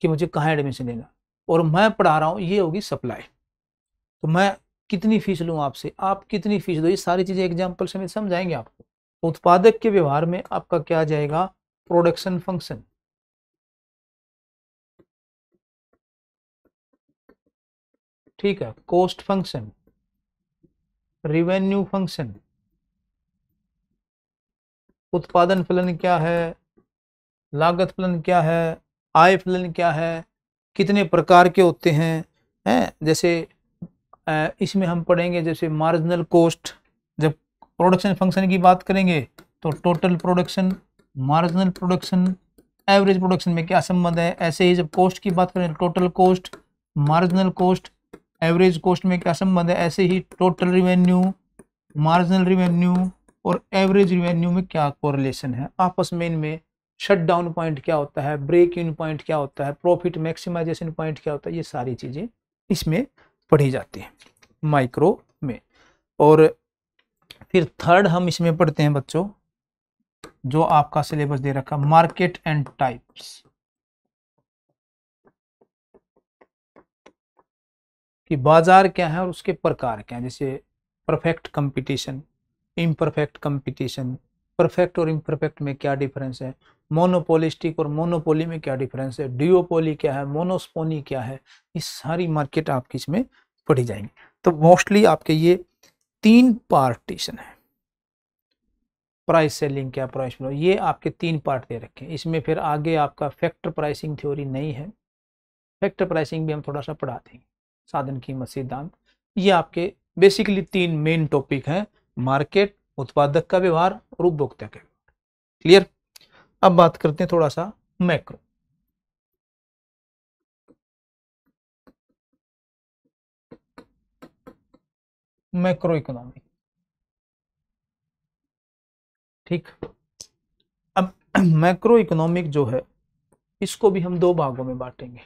कि मुझे कहाँ एडमिशन लेना और मैं पढ़ा रहा हूँ ये होगी सप्लाई तो मैं कितनी फीस लूँ आपसे आप कितनी फीस दो ये सारी चीज़ें एग्जाम्पल समेत समझाएंगे आपको तो उत्पादक के व्यवहार में आपका क्या जाएगा प्रोडक्शन फंक्शन ठीक है कोस्ट फंक्शन रिवेन्यू फंक्शन उत्पादन फलन क्या है लागत फलन क्या है आय फलन क्या है कितने प्रकार के होते हैं है? जैसे इसमें हम पढ़ेंगे जैसे मार्जिनल कॉस्ट जब प्रोडक्शन फंक्शन की बात करेंगे तो total production marginal production average production में क्या संबंध है ऐसे ही जब कॉस्ट की बात करें total cost marginal cost average cost में क्या संबंध है ऐसे ही टोटल रिवेन्यू मार्जिनल रिवेन्यू और एवरेज रिवेन्यू में क्या कोरिलेशन है आपस में इनमें शट डाउन पॉइंट क्या होता है ब्रेक इन पॉइंट क्या होता है प्रॉफिट मैक्सिमाइजेशन पॉइंट क्या होता है ये सारी चीज़ें इसमें पढ़ी जाती हैं माइक्रो में और फिर थर्ड हम इसमें पढ़ते हैं बच्चों जो आपका सिलेबस दे रखा मार्केट एंड टाइप्स कि बाजार क्या है और उसके प्रकार क्या है जैसे perfect competition imperfect competition perfect और इम्परफेक्ट में क्या डिफरेंस है मोनोपोलिस्टिक और मोनोपोली में क्या डिफरेंस है डिओपोली क्या है मोनोस्पोनी क्या है ये सारी मार्केट आपकी इसमें पढ़ी जाएंगी तो मोस्टली आपके ये तीन पार्टीशन है प्राइस सेलिंग क्या प्राइस ये आपके तीन पार्ट दे रखे हैं इसमें फिर आगे आपका फैक्टर प्राइसिंग थ्योरी नहीं है फैक्टर प्राइसिंग भी हम थोड़ा सा पढ़ा देंगे साधन कीमत सिद्धांत ये आपके बेसिकली तीन मेन टॉपिक हैं मार्केट उत्पादक का व्यवहार और उपभोक्ता का व्यवहार क्लियर अब बात करते हैं थोड़ा सा मैक्रो मैक्रो इकोनॉमिक ठीक अब [CLEARS THROAT] मैक्रो इकोनॉमिक जो है इसको भी हम दो भागों में बांटेंगे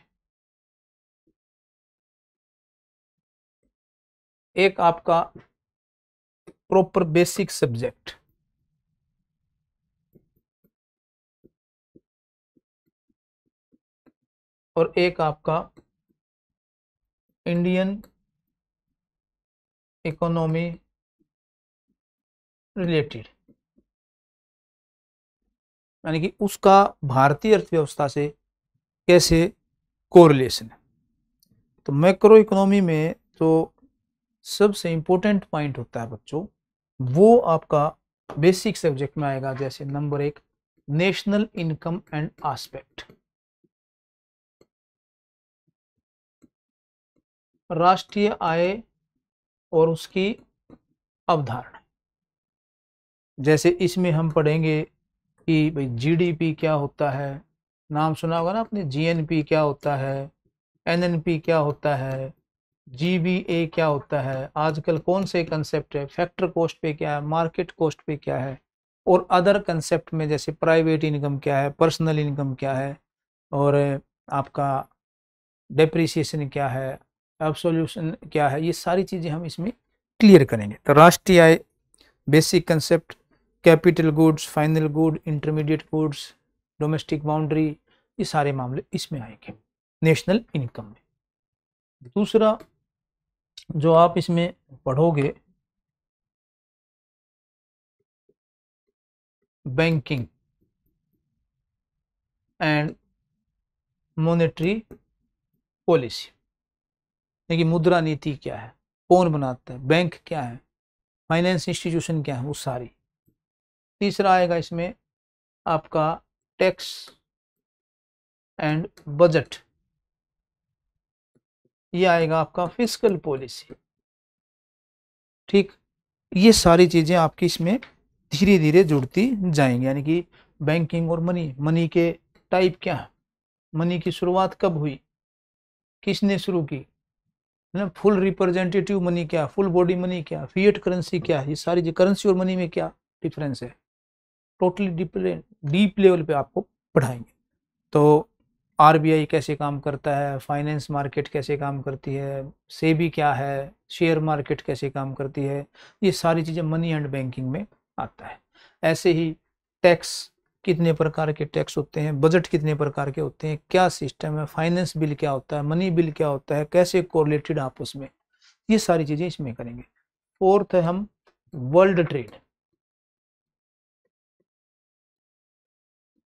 एक आपका प्रॉपर बेसिक सब्जेक्ट और एक आपका इंडियन इकोनॉमी रिलेटेड यानी कि उसका भारतीय अर्थव्यवस्था से कैसे कोरिलेशन है तो मैक्रो इकोनॉमी में तो सबसे इम्पोर्टेंट पॉइंट होता है बच्चों वो आपका बेसिक सब्जेक्ट में आएगा जैसे नंबर एक नेशनल इनकम एंड आस्पेक्ट राष्ट्रीय आय और उसकी अवधारणा जैसे इसमें हम पढ़ेंगे कि भाई जीडीपी क्या होता है नाम सुना होगा ना आपने जीएनपी क्या होता है एनएनपी क्या होता है जीबीए क्या होता है आजकल कौन से कंसेप्ट है फैक्टर कॉस्ट पे क्या है मार्केट कॉस्ट पे क्या है और अदर कंसेप्ट में जैसे प्राइवेट इनकम क्या है पर्सनल इनकम क्या है और आपका डिप्रिसिएशन क्या है एब्सोल्यूशन क्या है ये सारी चीज़ें हम इसमें क्लियर करेंगे तो राष्ट्रीय आय basic concept capital goods final good intermediate goods domestic boundary ये सारे मामले इसमें आएंगे नेशनल इनकम में दूसरा जो आप इसमें पढ़ोगे बैंकिंग एंड monetary पॉलिसी यानी कि मुद्रा नीति क्या है कौन बनाता है बैंक क्या है फाइनेंस इंस्टीट्यूशन क्या है वो सारी तीसरा आएगा इसमें आपका टैक्स एंड बजट ये आएगा आपका फिजिकल पॉलिसी ठीक ये सारी चीज़ें आपकी इसमें धीरे धीरे जुड़ती जाएंगी यानी कि बैंकिंग और मनी मनी के टाइप क्या है मनी की शुरुआत कब हुई किसने शुरू की है ना फुल रिप्रेजेंटेटिव मनी क्या फुल बॉडी मनी क्या फीएट करेंसी क्या ये सारी जो करेंसी और मनी में क्या डिफरेंस है टोटली डिफरेंट डीप लेवल पे आपको पढ़ाएंगे तो आरबीआई कैसे काम करता है फाइनेंस मार्केट कैसे काम करती है सेबी क्या है शेयर मार्केट कैसे काम करती है ये सारी चीज़ें मनी एंड बैंकिंग में आता है ऐसे ही टैक्स कितने प्रकार के टैक्स होते हैं बजट कितने प्रकार के होते हैं क्या सिस्टम है फाइनेंस बिल क्या होता है मनी बिल क्या होता है कैसे कोरिलेटेड आप उसमें ये सारी चीज़ें इसमें करेंगे फोर्थ है हम world trade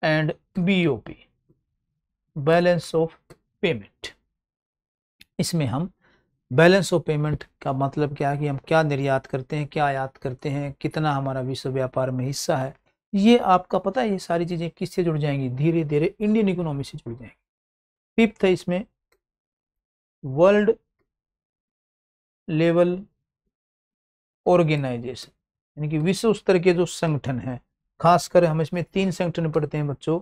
and BOP balance of payment इसमें हम बैलेंस ऑफ पेमेंट का मतलब क्या है कि हम क्या निर्यात करते हैं क्या आयात करते हैं कितना हमारा विश्व व्यापार में हिस्सा है ये आपका पता है ये सारी चीज़ें किससे जुड़ जाएंगी धीरे धीरे इंडियन इकोनॉमी से जुड़ जाएंगी फिफ्थ है इसमें वर्ल्ड लेवल ऑर्गेनाइजेशन यानी कि विश्व स्तर के जो संगठन हैं खासकर हम इसमें तीन संगठन पढ़ते हैं बच्चों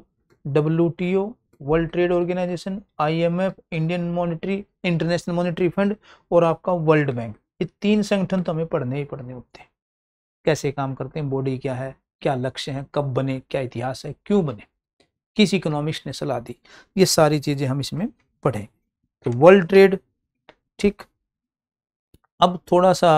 W T O world trade organisation IMF Indian monetary international monetary fund और आपका वर्ल्ड बैंक ये तीन संगठन तो हमें पढ़ने ही पढ़ने होते हैं कैसे काम करते हैं बॉडी क्या है क्या लक्ष्य हैं कब बने क्या इतिहास है क्यों बने किस इकोनॉमिक्स ने सलाह दी ये सारी चीज़ें हम इसमें पढ़ें तो वर्ल्ड ट्रेड ठीक अब थोड़ा सा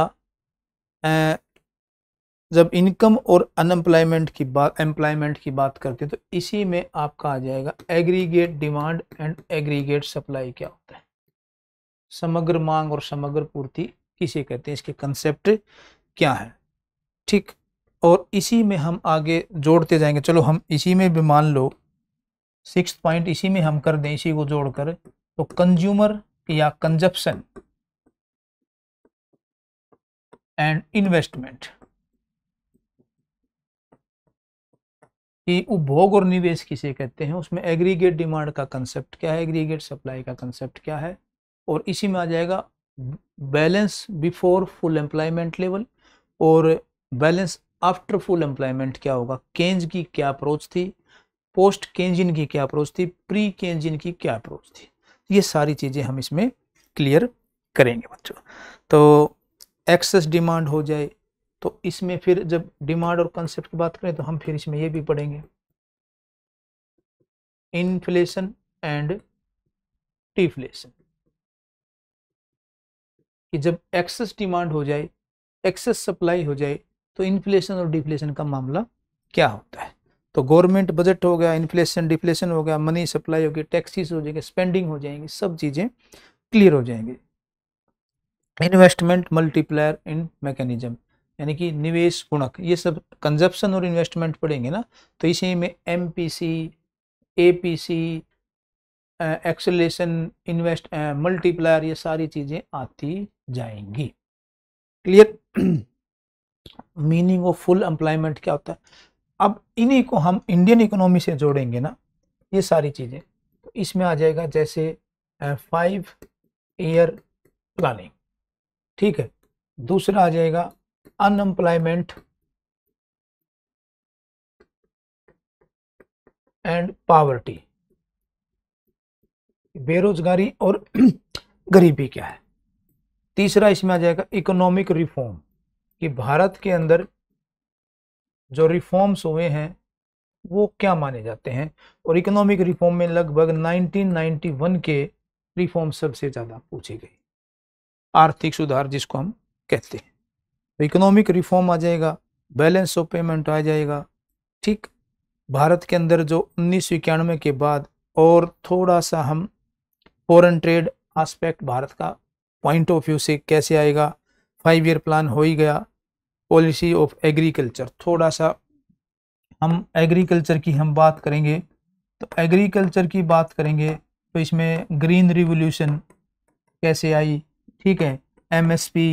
जब इनकम और अनएम्प्लॉयमेंट की बात एम्प्लॉयमेंट की बात करते हैं तो इसी में आपका आ जाएगा aggregate demand and aggregate supply क्या होता है समग्र मांग और समग्र पूर्ति किसे कहते हैं इसके कंसेप्ट क्या है ठीक और इसी में हम आगे जोड़ते जाएंगे चलो हम इसी में भी मान लो सिक्स पॉइंट इसी में हम कर दें इसी को जोड़कर तो कंज्यूमर या कंजप्शन एंड इन्वेस्टमेंट कि उपभोग और निवेश किसे कहते हैं उसमें एग्रीगेट डिमांड का कंसेप्ट क्या है एग्रीगेट सप्लाई का कंसेप्ट क्या है और इसी में आ जाएगा balance before full employment level और बैलेंस आफ्टर फुल एम्प्लॉयमेंट क्या होगा केंज की क्या अप्रोच थी पोस्ट केंजिन की क्या अप्रोच थी प्री केंजिन की क्या अप्रोच थी तो ये सारी चीज़ें हम इसमें क्लियर करेंगे बच्चों तो एक्सेस डिमांड हो जाए तो इसमें फिर जब डिमांड और कंसेप्ट की बात करें तो हम फिर इसमें ये भी पढ़ेंगे इन्फ्लेशन एंड डिफ्लेशन कि जब एक्सेस डिमांड हो जाए एक्सेस सप्लाई हो जाए तो इन्फ्लेशन और डिफ्लेशन का मामला क्या होता है तो गवर्नमेंट बजट हो गया इन्फ्लेशन डिफ्लेशन हो गया मनी सप्लाई होगी टैक्सीज हो जाएंगे स्पेंडिंग हो जाएंगी सब चीज़ें क्लियर हो जाएंगी इन्वेस्टमेंट मल्टीप्लायर इन मैकेनिज्म यानी कि निवेश गुणक ये सब कंजप्शन और इन्वेस्टमेंट पढ़ेंगे ना तो इसी में M P C A P C acceleration invest multiplier ये सारी चीज़ें आती जाएंगी clear meaning of full employment क्या होता है अब इन्हीं को हम इंडियन इकोनॉमी से जोड़ेंगे ना ये सारी चीज़ें तो इसमें आ जाएगा जैसे फाइव ईयर प्लानिंग ठीक है दूसरा आ जाएगा अनएम्प्लॉयमेंट एंड पावर्टी बेरोजगारी और [CLEARS THROAT] गरीबी क्या है तीसरा इसमें आ जाएगा इकोनॉमिक रिफॉर्म कि भारत के अंदर जो रिफॉर्म्स हुए हैं वो क्या माने जाते हैं और इकोनॉमिक रिफॉर्म में लगभग 1991 के रिफॉर्म सबसे ज़्यादा पूछी गई आर्थिक सुधार जिसको हम कहते हैं तो इकोनॉमिक रिफॉर्म आ जाएगा बैलेंस ऑफ पेमेंट आ जाएगा ठीक भारत के अंदर जो उन्नीस के बाद और थोड़ा सा हम फॉरन ट्रेड आस्पेक्ट भारत का पॉइंट ऑफ व्यू से कैसे आएगा फाइव ईयर प्लान हो ही गया पॉलिसी ऑफ एग्रीकल्चर थोड़ा सा हम एग्रीकल्चर की हम बात करेंगे तो एग्रीकल्चर की बात करेंगे तो इसमें ग्रीन रिवोल्यूशन कैसे आई ठीक है एमएसपी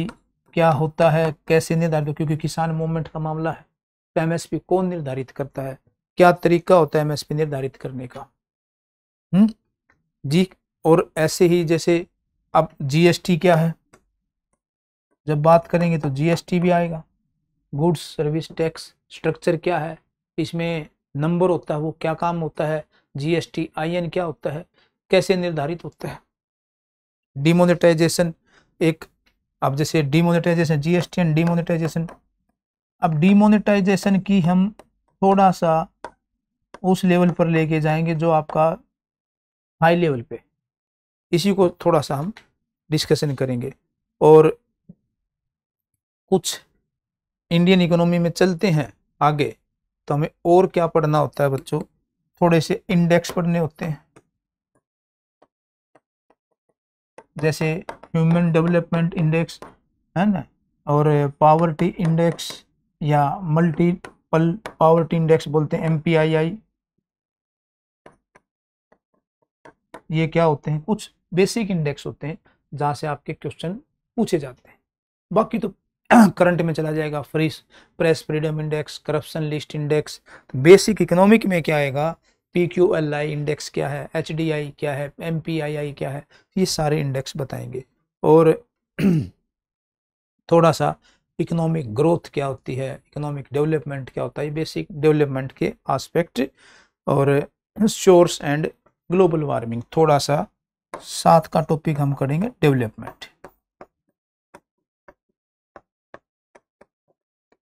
क्या होता है कैसे निर्धारित क्योंकि किसान मूवमेंट का मामला है तो एमएसपी कौन निर्धारित करता है क्या तरीका होता है एमएसपी निर्धारित करने का हुँ? हम्म? जी और ऐसे ही जैसे अब जीएसटी क्या है जब बात करेंगे तो जीएसटी भी आएगा गुड्स सर्विस टैक्स स्ट्रक्चर क्या है इसमें नंबर होता है वो क्या काम होता है जीएसटी आईएन क्या होता है कैसे निर्धारित होता है डिमोनेटाइजेशन एक अब जैसे डिमोनेटाइजेशन जीएसटी एंड डिमोनेटाइजेशन अब डिमोनेटाइजेशन की हम थोड़ा सा उस लेवल पर लेके जाएंगे जो आपका हाई लेवल पे इसी को थोड़ा सा हम डिस्कशन करेंगे और कुछ इंडियन इकोनॉमी में चलते हैं आगे तो हमें और क्या पढ़ना होता है बच्चों थोड़े से इंडेक्स पढ़ने होते हैं जैसे ह्यूमन डेवलपमेंट इंडेक्स है ना और पावर्टी इंडेक्स या मल्टीपल पावर्टी इंडेक्स बोलते हैं एम ये क्या होते हैं कुछ बेसिक इंडेक्स होते हैं जहाँ से आपके क्वेश्चन पूछे जाते हैं बाकी तो [CLEARS THROAT] करंट में चला जाएगा free press freedom index corruption list index तो बेसिक इकोनॉमिक में क्या आएगा P Q L I index क्या है एच डी आई क्या है एम पी आई आई क्या है ये सारे इंडेक्स बताएंगे और [CLEARS THROAT] थोड़ा सा इकोनॉमिक ग्रोथ क्या होती है इकोनॉमिक डेवलपमेंट क्या होता है बेसिक डेवलपमेंट के आस्पेक्ट और सोर्स एंड ग्लोबल वार्मिंग थोड़ा सा साथ का टॉपिक हम करेंगे डेवलपमेंट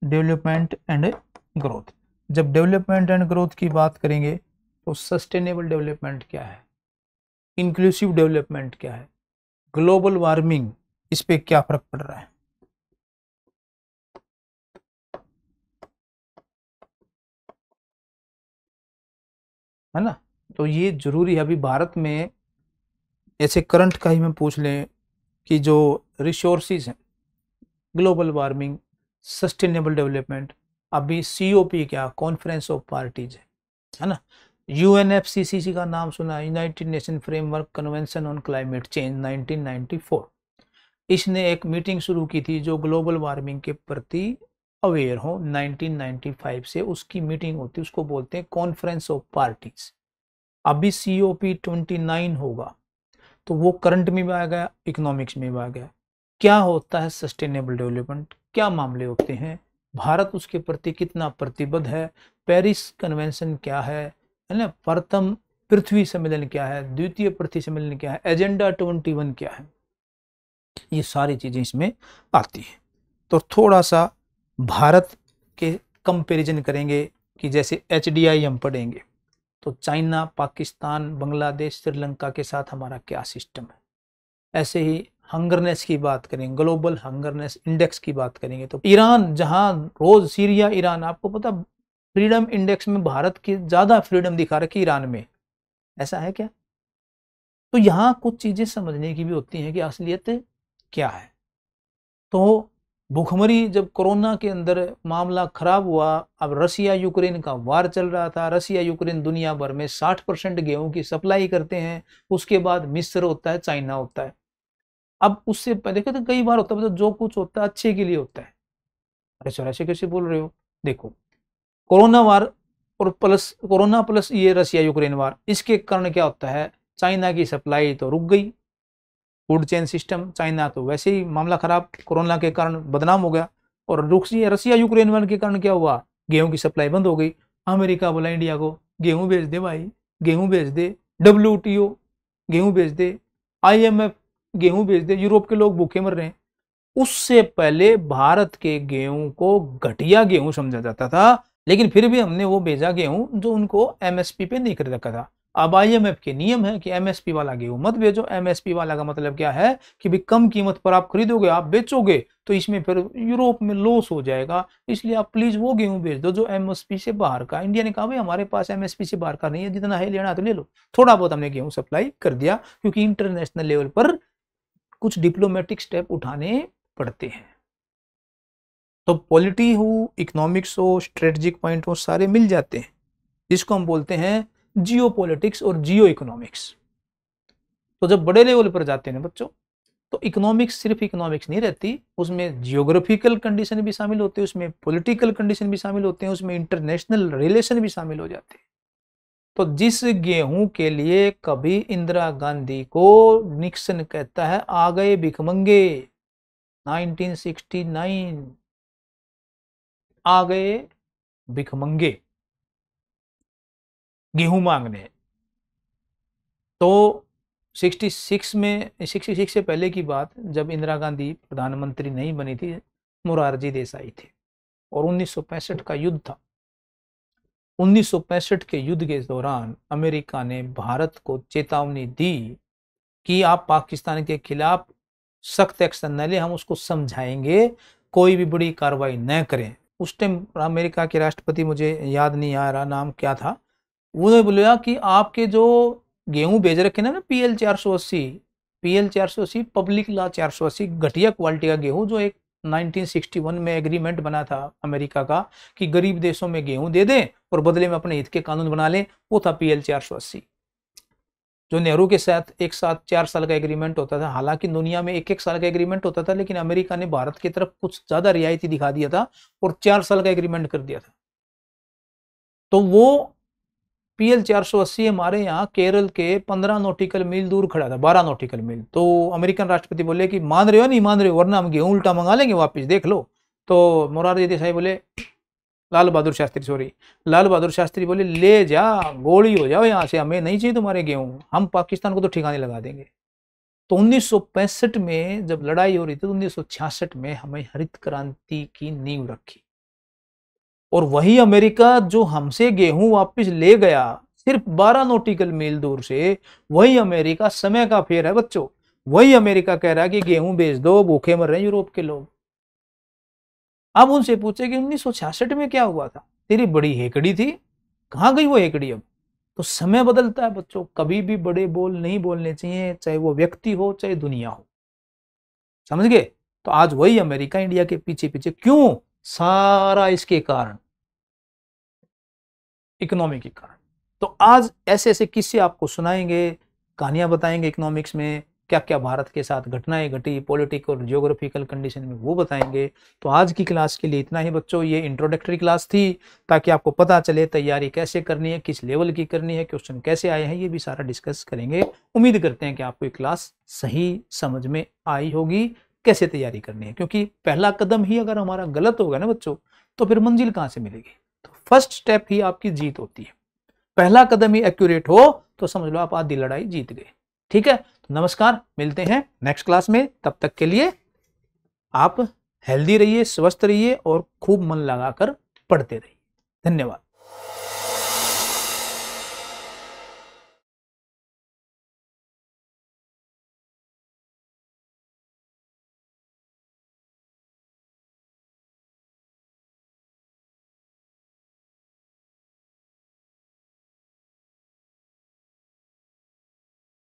डेवलपमेंट एंड ग्रोथ जब डेवलपमेंट एंड ग्रोथ की बात करेंगे तो सस्टेनेबल डेवलपमेंट क्या है इंक्लूसिव डेवलपमेंट क्या है ग्लोबल वार्मिंग इस पर क्या फर्क पड़ रहा है है ना तो ये जरूरी है अभी भारत में ऐसे करंट का ही मैं पूछ लें कि जो रिसोर्सिस हैं ग्लोबल वार्मिंग सस्टेनेबल डेवलपमेंट अभी सी ओ पी क्या कॉन्फ्रेंस ऑफ पार्टीज है है ना U N F C C C का नाम सुना united nation framework convention on climate change 1994 इसने एक मीटिंग शुरू की थी जो ग्लोबल वार्मिंग के प्रति अवेयर हो 1995 से उसकी मीटिंग होती है उसको बोलते हैं कॉन्फ्रेंस ऑफ पार्टीज अभी C O P twenty nine होगा तो वो करंट में भी आ गया इकोनॉमिक्स में भी आ गया क्या होता है सस्टेनेबल डेवलपमेंट क्या मामले होते हैं भारत उसके प्रति कितना प्रतिबद्ध है पेरिस कन्वेंशन क्या है है ना प्रथम पृथ्वी सम्मेलन क्या है द्वितीय पृथ्वी सम्मेलन क्या है एजेंडा ट्वेंटी वन क्या है ये सारी चीज़ें इसमें आती हैं तो थोड़ा सा भारत के कंपेरिजन करेंगे कि जैसे एच हम पढ़ेंगे तो चाइना पाकिस्तान बांग्लादेश श्रीलंका के साथ हमारा क्या सिस्टम है ऐसे ही हंगरनेस की बात करें ग्लोबल हंगरनेस इंडेक्स की बात करेंगे तो ईरान जहां रोज़ सीरिया ईरान आपको पता फ्रीडम इंडेक्स में भारत की ज़्यादा फ्रीडम दिखा रखी ईरान में ऐसा है क्या तो यहाँ कुछ चीज़ें समझने की भी होती हैं कि असलियत क्या है तो भुखमरी जब कोरोना के अंदर मामला ख़राब हुआ अब रसिया यूक्रेन का वार चल रहा था रसिया यूक्रेन दुनिया भर में 60 परसेंट गेहूँ की सप्लाई करते हैं उसके बाद मिस्र होता है चाइना होता है अब उससे देखे तो कई बार होता है मतलब जो कुछ होता है अच्छे के लिए होता है अरे ऐसे कैसे बोल रहे हो देखो कोरोना वार और प्लस कोरोना प्लस ये रशिया यूक्रेन वार इसके कारण क्या होता है चाइना की सप्लाई तो रुक गई फूड चेन सिस्टम चाइना तो वैसे ही मामला खराब कोरोना के कारण बदनाम हो गया और सी रसिया यूक्रेन वार के कारण क्या हुआ गेहूं की सप्लाई बंद हो गई अमेरिका बोला इंडिया को गेहूं बेच दे भाई गेहूं बेच दे डब्ल्यू गेहूं बेच दे आई गेहूं बेच दे यूरोप के लोग भूखे मर रहे हैं उससे पहले भारत के गेहूं को घटिया गेहूं समझा जाता था लेकिन फिर भी हमने वो बेचा गेहूं जो उनको एमएसपी पे नहीं कर रखा था अब आईएमएफ के नियम है कि एमएसपी वाला गेहूं मत बेचो एमएसपी वाला का मतलब क्या है कि भी कम कीमत पर आप खरीदोगे आप बेचोगे तो इसमें फिर यूरोप में लॉस हो जाएगा इसलिए आप प्लीज़ वो गेहूं बेच दो जो एमएसपी से बाहर का इंडिया ने कहा भाई हमारे पास एमएसपी से बाहर का नहीं है जितना है लेना तो ले लो थोड़ा बहुत हमने गेहूं सप्लाई कर दिया क्योंकि इंटरनेशनल लेवल पर कुछ डिप्लोमेटिक स्टेप उठाने पड़ते हैं तो पॉलिटी हो इकोनॉमिक्स हो स्ट्रेटजिक पॉइंट हो सारे मिल जाते हैं जिसको हम बोलते हैं जियो पॉलिटिक्स और जियो इकोनॉमिक्स तो जब बड़े लेवल पर जाते हैं बच्चों तो इकोनॉमिक्स सिर्फ इकोनॉमिक्स नहीं रहती उसमें जियोग्राफिकल कंडीशन भी शामिल होते हैं उसमें पॉलिटिकल कंडीशन भी शामिल होते हैं उसमें इंटरनेशनल रिलेशन भी शामिल हो जाते हैं तो जिस गेहूं के लिए कभी इंदिरा गांधी को निक्सन कहता है आ गए भिकमंगे 1969 आ गए भिखमंगे गेहूं मांगने तो 66 में 66 से पहले की बात जब इंदिरा गांधी प्रधानमंत्री नहीं बनी थी मुरारजी देसाई थे और 1965 का युद्ध था उन्नीस के युद्ध के दौरान अमेरिका ने भारत को चेतावनी दी कि आप पाकिस्तान के खिलाफ सख्त एक्शन न लें हम उसको समझाएंगे कोई भी बड़ी कार्रवाई न करें उस टाइम अमेरिका के राष्ट्रपति मुझे याद नहीं आ रहा नाम क्या था उन्होंने बोला कि आपके जो गेहूं भेज रखे ना पी एल चार सौ अस्सी पी एल चार सौ अस्सी पब्लिक ला चार सौ अस्सी घटिया क्वालिटी का गेहूं जो एक 1961 में एग्रीमेंट बना था अमेरिका का कि गरीब देशों में गेहूं दे दें और बदले में अपने हित के कानून बना लें वो था पी एल जो नेहरू के साथ एक साथ चार साल का एग्रीमेंट होता था हालांकि दुनिया में एक एक साल का एग्रीमेंट होता था लेकिन अमेरिका ने भारत की तरफ कुछ ज़्यादा रियायती दिखा दिया था और चार साल का एग्रीमेंट कर दिया था तो वो पी एल चार सौ अस्सी हमारे यहाँ केरल के पंद्रह नोटिकल मील दूर खड़ा था बारह नोटिकल मील तो अमेरिकन राष्ट्रपति बोले कि मान रहे हो नहीं मान रहे हो वरना हम गेहूँ उल्टा मंगा लेंगे वापस देख लो तो मोरारजी देसाई बोले लाल बहादुर शास्त्री सॉरी लाल बहादुर शास्त्री बोले ले जा गोली हो जाओ यहाँ से हमें नहीं चाहिए तुम्हारे गेहूँ हम पाकिस्तान को तो ठिकाने लगा देंगे तो उन्नीस में जब लड़ाई हो रही थी तो उन्नीस में हमें हरित क्रांति की नींव रखी और वही अमेरिका जो हमसे गेहूं वापस ले गया सिर्फ 12 नोटिकल मील दूर से वही अमेरिका समय का फेर है बच्चों वही अमेरिका कह रहा है कि गेहूं बेच दो भूखे मर रहे हैं यूरोप के लोग अब उनसे पूछे कि उन्नीस में क्या हुआ था तेरी बड़ी हेकड़ी थी कहाँ गई वो हेकड़ी अब तो समय बदलता है बच्चों कभी भी बड़े बोल नहीं बोलने चाहिए चाहे वो व्यक्ति हो चाहे दुनिया हो समझ गए तो आज वही अमेरिका इंडिया के पीछे पीछे क्यों सारा इसके कारण इकोनॉमी के कारण तो आज ऐसे ऐसे किस्से आपको सुनाएंगे कहानियां बताएंगे इकोनॉमिक्स में क्या क्या भारत के साथ घटनाएं घटी पॉलिटिकल जियोग्राफिकल कंडीशन में वो बताएंगे तो आज की क्लास के लिए इतना ही बच्चों ये इंट्रोडक्टरी क्लास थी ताकि आपको पता चले तैयारी कैसे करनी है किस लेवल की करनी है क्वेश्चन कैसे आए हैं ये भी सारा डिस्कस करेंगे उम्मीद करते हैं कि आपको ये क्लास सही समझ में आई होगी कैसे तैयारी करनी है क्योंकि पहला कदम ही अगर हमारा गलत होगा ना बच्चों तो फिर मंजिल कहां से मिलेगी तो फर्स्ट स्टेप ही आपकी जीत होती है पहला कदम ही एक्यूरेट हो तो समझ लो आप आधी लड़ाई जीत गए ठीक है तो नमस्कार मिलते हैं नेक्स्ट क्लास में तब तक के लिए आप हेल्दी रहिए स्वस्थ रहिए और खूब मन लगाकर पढ़ते रहिए धन्यवाद